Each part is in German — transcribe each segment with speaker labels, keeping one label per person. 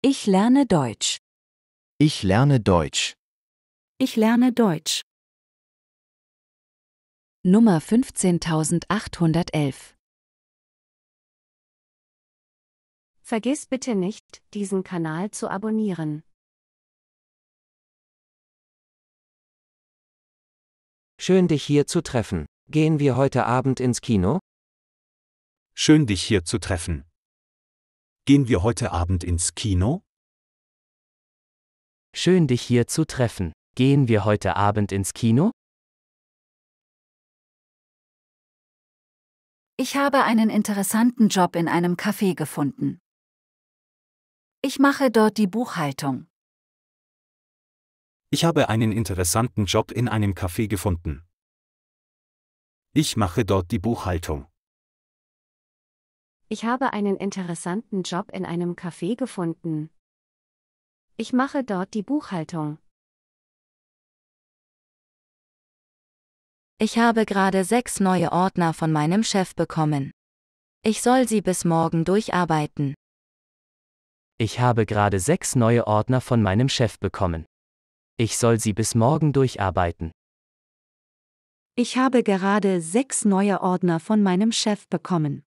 Speaker 1: Ich lerne Deutsch. Ich lerne Deutsch. Ich lerne Deutsch.
Speaker 2: Nummer 15811
Speaker 1: Vergiss bitte nicht, diesen Kanal zu abonnieren. Schön dich hier zu treffen. Gehen wir heute Abend ins Kino? Schön dich hier zu treffen. Gehen wir heute Abend ins Kino? Schön dich hier zu treffen. Gehen wir heute Abend ins Kino?
Speaker 2: Ich habe einen interessanten Job in einem Café gefunden. Ich mache dort die Buchhaltung.
Speaker 1: Ich habe einen interessanten Job in einem Café gefunden. Ich mache dort die Buchhaltung.
Speaker 2: Ich habe einen interessanten Job in einem Café gefunden. Ich mache dort die Buchhaltung. Ich habe gerade sechs neue Ordner von meinem Chef bekommen. Ich soll sie bis morgen durcharbeiten. Ich habe gerade sechs neue Ordner von meinem Chef bekommen. Ich soll sie bis morgen durcharbeiten. Ich habe gerade sechs neue Ordner von meinem Chef bekommen.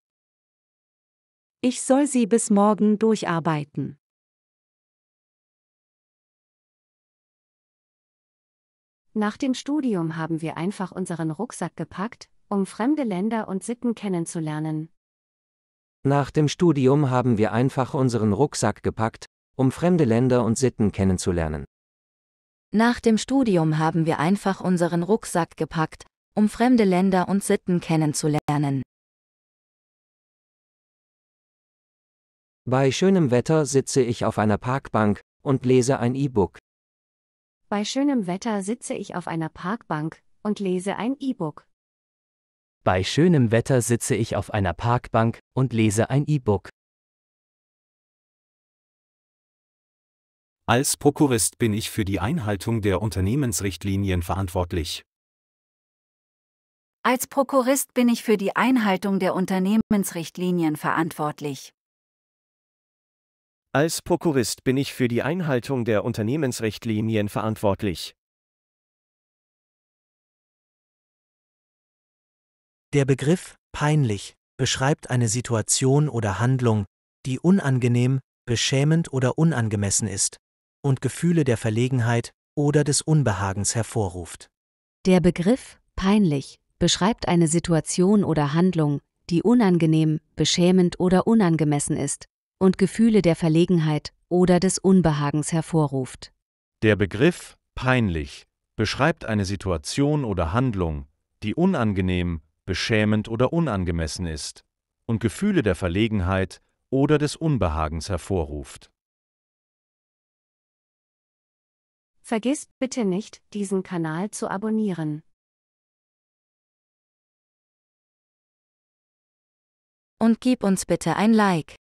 Speaker 2: Ich soll sie bis morgen durcharbeiten. Nach dem Studium haben wir einfach unseren Rucksack gepackt, um fremde Länder und Sitten kennenzulernen. Nach dem Studium haben wir einfach unseren Rucksack gepackt, um fremde Länder und Sitten kennenzulernen. Nach dem Studium haben wir einfach unseren Rucksack gepackt, um fremde Länder und Sitten kennenzulernen. Bei schönem Wetter sitze ich auf einer Parkbank und lese ein E-Book. Bei schönem Wetter sitze ich auf einer Parkbank und lese ein E-Book.
Speaker 1: Bei schönem Wetter sitze ich auf einer Parkbank und lese ein E-Book. Als Prokurist bin ich für die Einhaltung der Unternehmensrichtlinien verantwortlich.
Speaker 2: Als Prokurist bin ich für die Einhaltung der Unternehmensrichtlinien verantwortlich.
Speaker 1: Als Prokurist bin ich für die Einhaltung der Unternehmensrichtlinien verantwortlich. Der Begriff peinlich beschreibt eine Situation oder
Speaker 2: Handlung, die unangenehm, beschämend oder unangemessen ist und Gefühle der Verlegenheit oder des Unbehagens hervorruft. Der Begriff peinlich beschreibt eine Situation oder Handlung, die unangenehm, beschämend oder unangemessen ist und Gefühle der Verlegenheit oder des Unbehagens hervorruft.
Speaker 1: Der Begriff peinlich beschreibt eine Situation oder Handlung, die unangenehm, beschämend oder unangemessen ist und Gefühle der Verlegenheit oder des Unbehagens hervorruft.
Speaker 2: Vergiss bitte nicht, diesen Kanal zu abonnieren.
Speaker 1: Und gib uns bitte ein Like.